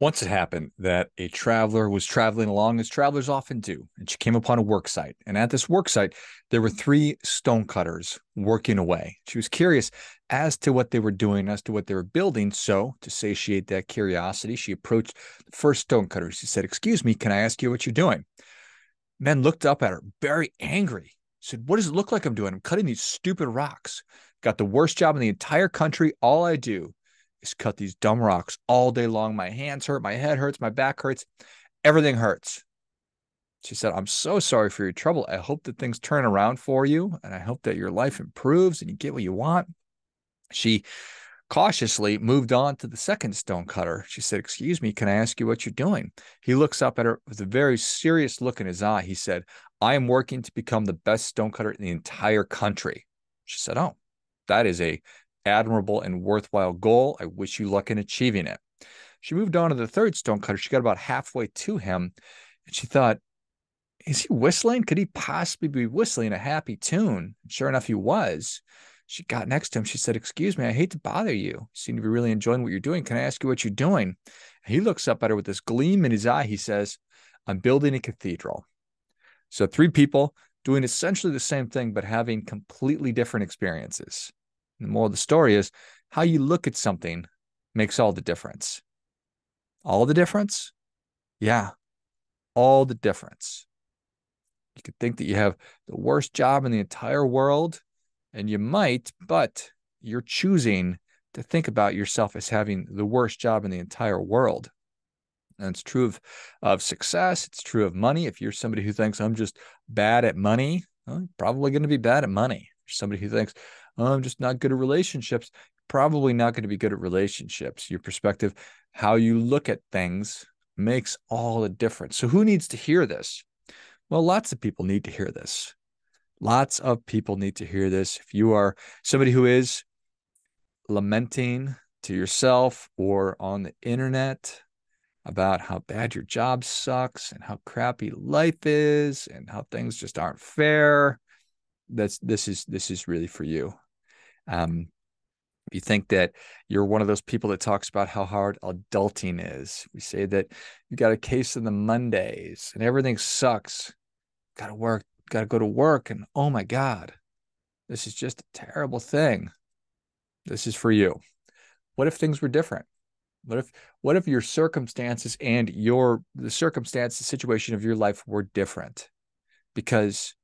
Once it happened that a traveler was traveling along, as travelers often do, and she came upon a work site. And at this work site, there were three stone cutters working away. She was curious as to what they were doing, as to what they were building. So, to satiate that curiosity, she approached the first stone cutter. She said, Excuse me, can I ask you what you're doing? Men looked up at her, very angry. Said, What does it look like I'm doing? I'm cutting these stupid rocks. Got the worst job in the entire country. All I do is cut these dumb rocks all day long. My hands hurt, my head hurts, my back hurts, everything hurts. She said, I'm so sorry for your trouble. I hope that things turn around for you and I hope that your life improves and you get what you want. She cautiously moved on to the second stone cutter. She said, Excuse me, can I ask you what you're doing? He looks up at her with a very serious look in his eye. He said, I am working to become the best stonecutter in the entire country. She said, Oh, that is a admirable and worthwhile goal. I wish you luck in achieving it. She moved on to the third stonecutter. She got about halfway to him and she thought, is he whistling? Could he possibly be whistling a happy tune? sure enough, he was. She got next to him. She said, Excuse me, I hate to bother you. You seem to be really enjoying what you're doing. Can I ask you what you're doing? he looks up at her with this gleam in his eye. He says, I'm building a cathedral. So, three people doing essentially the same thing, but having completely different experiences the moral of the story is how you look at something makes all the difference. All the difference? Yeah, all the difference. You could think that you have the worst job in the entire world, and you might, but you're choosing to think about yourself as having the worst job in the entire world. And it's true of, of success. It's true of money. If you're somebody who thinks I'm just bad at money, well, probably going to be bad at money. Somebody who thinks I'm um, just not good at relationships. Probably not going to be good at relationships. Your perspective, how you look at things makes all the difference. So, who needs to hear this? Well, lots of people need to hear this. Lots of people need to hear this. If you are somebody who is lamenting to yourself or on the internet about how bad your job sucks and how crappy life is and how things just aren't fair that's this is this is really for you um if you think that you're one of those people that talks about how hard adulting is we say that you got a case of the mondays and everything sucks gotta work gotta go to work and oh my god this is just a terrible thing this is for you what if things were different what if what if your circumstances and your the circumstance the situation of your life were different because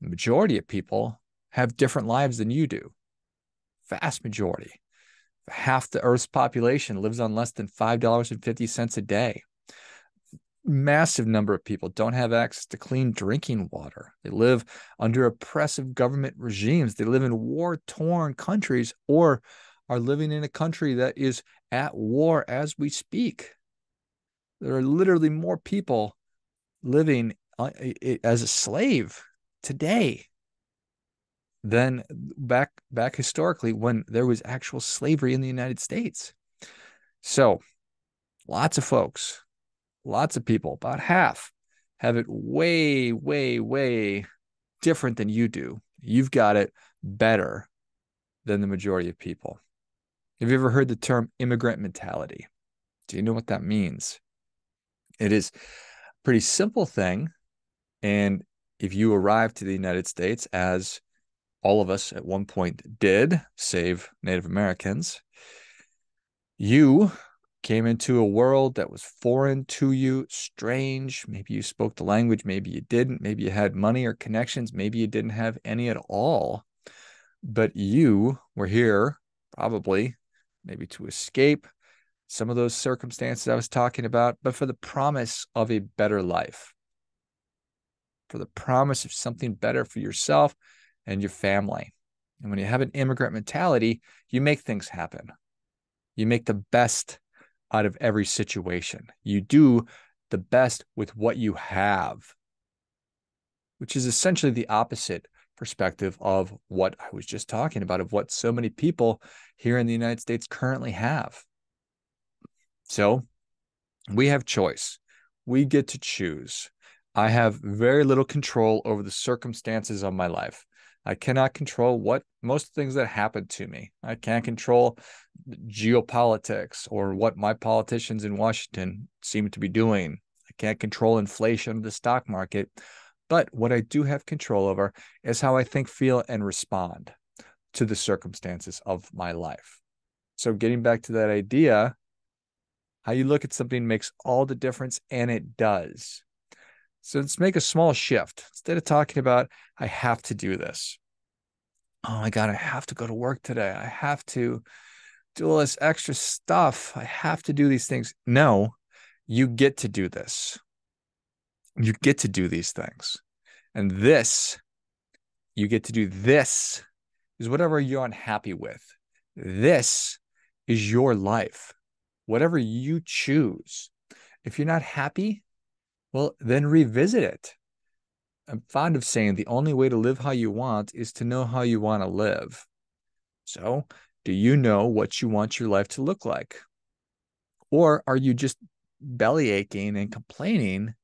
the majority of people have different lives than you do. Vast majority. Half the Earth's population lives on less than $5.50 a day. Massive number of people don't have access to clean drinking water. They live under oppressive government regimes. They live in war torn countries or are living in a country that is at war as we speak. There are literally more people living uh, as a slave today than back back historically when there was actual slavery in the United States. So, lots of folks, lots of people, about half have it way way way different than you do. You've got it better than the majority of people. Have you ever heard the term immigrant mentality? Do you know what that means? It is a pretty simple thing and if you arrive to the United States, as all of us at one point did, save Native Americans, you came into a world that was foreign to you, strange. Maybe you spoke the language, maybe you didn't, maybe you had money or connections, maybe you didn't have any at all. But you were here, probably, maybe to escape some of those circumstances I was talking about, but for the promise of a better life for the promise of something better for yourself and your family. And when you have an immigrant mentality, you make things happen. You make the best out of every situation. You do the best with what you have, which is essentially the opposite perspective of what I was just talking about, of what so many people here in the United States currently have. So we have choice. We get to choose I have very little control over the circumstances of my life. I cannot control what most things that happen to me. I can't control geopolitics or what my politicians in Washington seem to be doing. I can't control inflation of the stock market. But what I do have control over is how I think, feel, and respond to the circumstances of my life. So, getting back to that idea, how you look at something makes all the difference, and it does. So let's make a small shift. Instead of talking about, I have to do this. Oh my God, I have to go to work today. I have to do all this extra stuff. I have to do these things. No, you get to do this. You get to do these things. And this, you get to do this is whatever you're unhappy with. This is your life, whatever you choose. If you're not happy well, then revisit it. I'm fond of saying the only way to live how you want is to know how you want to live. So, do you know what you want your life to look like? Or are you just belly aching and complaining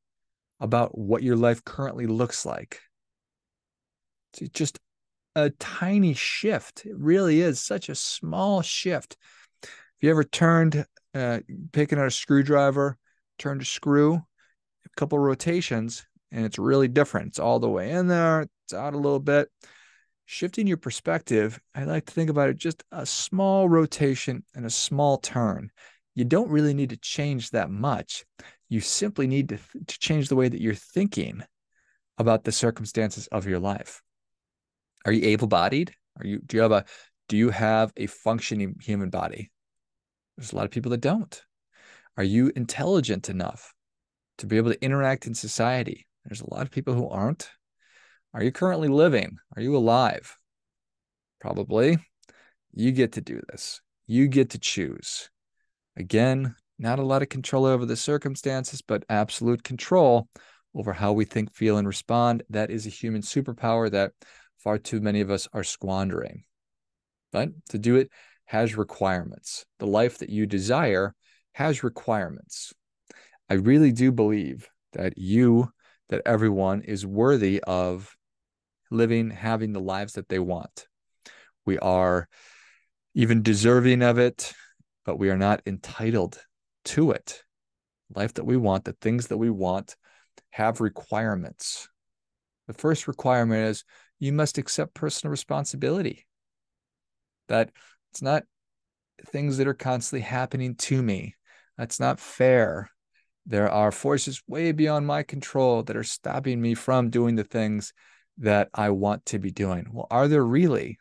about what your life currently looks like? It's just a tiny shift. It really is such a small shift. If you ever turned, uh, picking out a screwdriver, turned a screw, a couple rotations and it's really different. It's all the way in there, it's out a little bit. Shifting your perspective, I like to think about it just a small rotation and a small turn. You don't really need to change that much. You simply need to, th- to change the way that you're thinking about the circumstances of your life. Are you able-bodied? Are you do you have a do you have a functioning human body? There's a lot of people that don't. Are you intelligent enough? to be able to interact in society. There's a lot of people who aren't. Are you currently living? Are you alive? Probably. You get to do this. You get to choose. Again, not a lot of control over the circumstances, but absolute control over how we think, feel, and respond. That is a human superpower that far too many of us are squandering. But to do it has requirements. The life that you desire has requirements. I really do believe that you, that everyone is worthy of living, having the lives that they want. We are even deserving of it, but we are not entitled to it. Life that we want, the things that we want have requirements. The first requirement is you must accept personal responsibility. That it's not things that are constantly happening to me. That's not fair. There are forces way beyond my control that are stopping me from doing the things that I want to be doing. Well, are there really?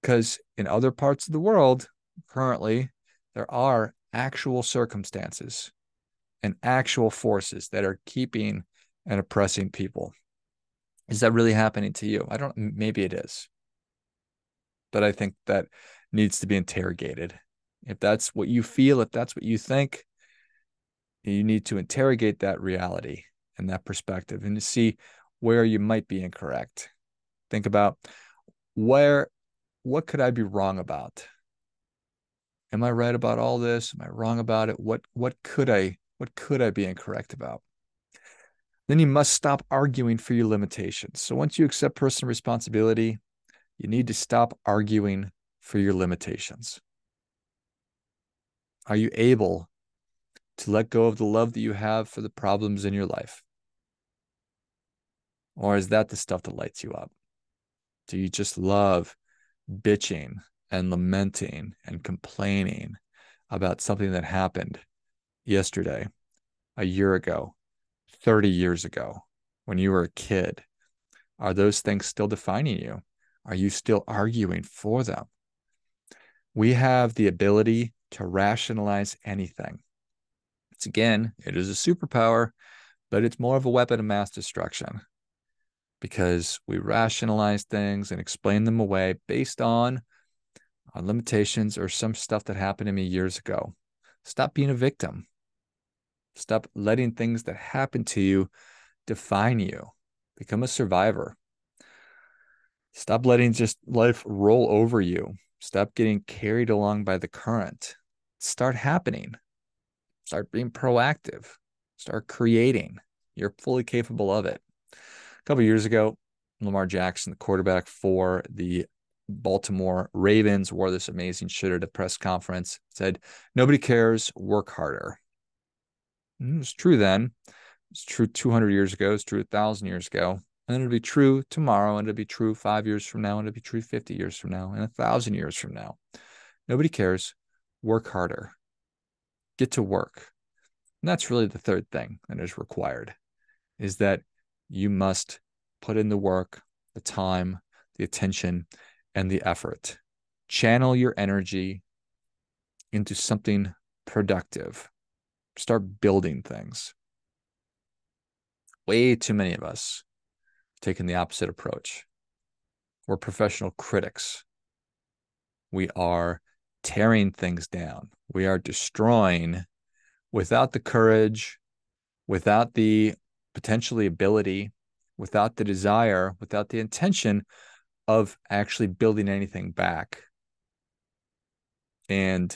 Because in other parts of the world, currently, there are actual circumstances and actual forces that are keeping and oppressing people. Is that really happening to you? I don't, maybe it is. But I think that needs to be interrogated. If that's what you feel, if that's what you think, you need to interrogate that reality and that perspective and to see where you might be incorrect think about where what could i be wrong about am i right about all this am i wrong about it what what could i what could i be incorrect about then you must stop arguing for your limitations so once you accept personal responsibility you need to stop arguing for your limitations are you able to let go of the love that you have for the problems in your life? Or is that the stuff that lights you up? Do you just love bitching and lamenting and complaining about something that happened yesterday, a year ago, 30 years ago, when you were a kid? Are those things still defining you? Are you still arguing for them? We have the ability to rationalize anything. It's again, it is a superpower, but it's more of a weapon of mass destruction because we rationalize things and explain them away based on our limitations or some stuff that happened to me years ago. Stop being a victim. Stop letting things that happen to you define you. Become a survivor. Stop letting just life roll over you. Stop getting carried along by the current. Start happening. Start being proactive. Start creating. You're fully capable of it. A couple years ago, Lamar Jackson, the quarterback for the Baltimore Ravens, wore this amazing shirt at a press conference. Said, "Nobody cares. Work harder." And mm, it was true then. It's true 200 years ago. It's true 1,000 years ago. And it'll be true tomorrow. And it'll be true five years from now. And it'll be true 50 years from now. And a 1,000 years from now. Nobody cares. Work harder get to work. And that's really the third thing that is required is that you must put in the work, the time, the attention, and the effort. Channel your energy into something productive. Start building things. Way too many of us taking the opposite approach. We're professional critics. We are tearing things down. We are destroying without the courage, without the potentially ability, without the desire, without the intention of actually building anything back. And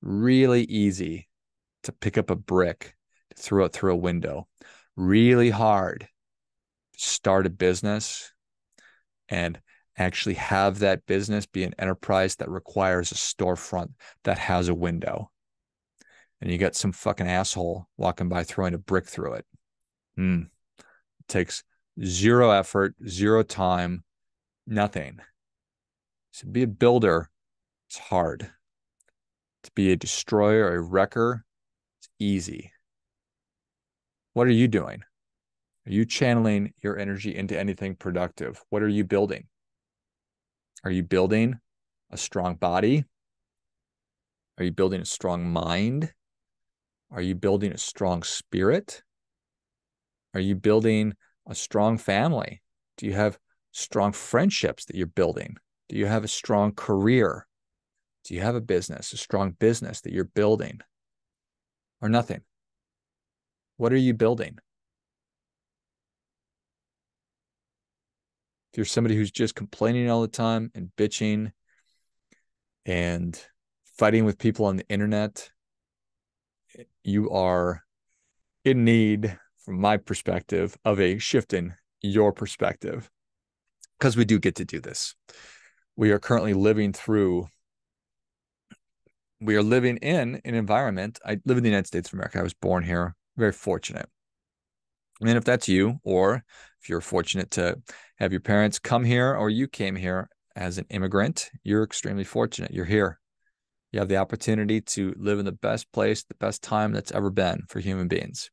really easy to pick up a brick, throw it through a window. Really hard to start a business and actually have that business be an enterprise that requires a storefront that has a window. And you got some fucking asshole walking by throwing a brick through it. Mm. It takes zero effort, zero time, nothing. To so be a builder, it's hard. To be a destroyer, a wrecker, it's easy. What are you doing? Are you channeling your energy into anything productive? What are you building? Are you building a strong body? Are you building a strong mind? Are you building a strong spirit? Are you building a strong family? Do you have strong friendships that you're building? Do you have a strong career? Do you have a business, a strong business that you're building? Or nothing? What are you building? If you're somebody who's just complaining all the time and bitching and fighting with people on the internet, you are in need, from my perspective, of a shift in your perspective because we do get to do this. We are currently living through, we are living in an environment. I live in the United States of America. I was born here, very fortunate. And if that's you, or if you're fortunate to have your parents come here or you came here as an immigrant, you're extremely fortunate. You're here. You have the opportunity to live in the best place, the best time that's ever been for human beings.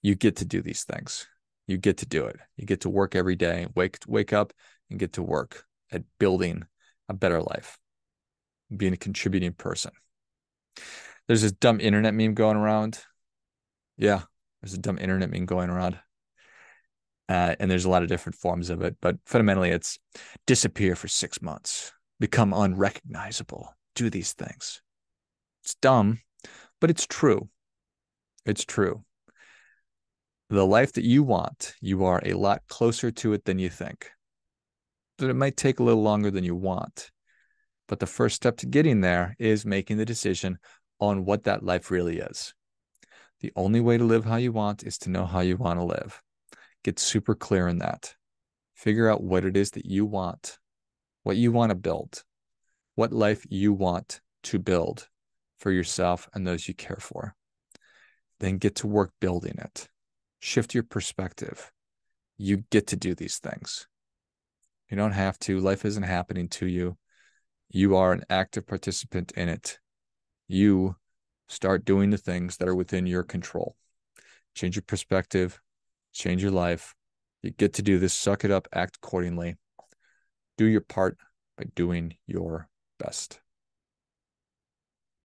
You get to do these things. You get to do it. You get to work every day, wake, wake up and get to work at building a better life, being a contributing person. There's this dumb internet meme going around. Yeah, there's a dumb internet meme going around. Uh, and there's a lot of different forms of it, but fundamentally, it's disappear for six months, become unrecognizable, do these things. It's dumb, but it's true. It's true. The life that you want, you are a lot closer to it than you think. But it might take a little longer than you want. But the first step to getting there is making the decision on what that life really is. The only way to live how you want is to know how you want to live. Get super clear in that. Figure out what it is that you want, what you want to build, what life you want to build for yourself and those you care for. Then get to work building it. Shift your perspective. You get to do these things. You don't have to. Life isn't happening to you. You are an active participant in it. You start doing the things that are within your control. Change your perspective, change your life. You get to do this, suck it up, act accordingly. Do your part by doing your best.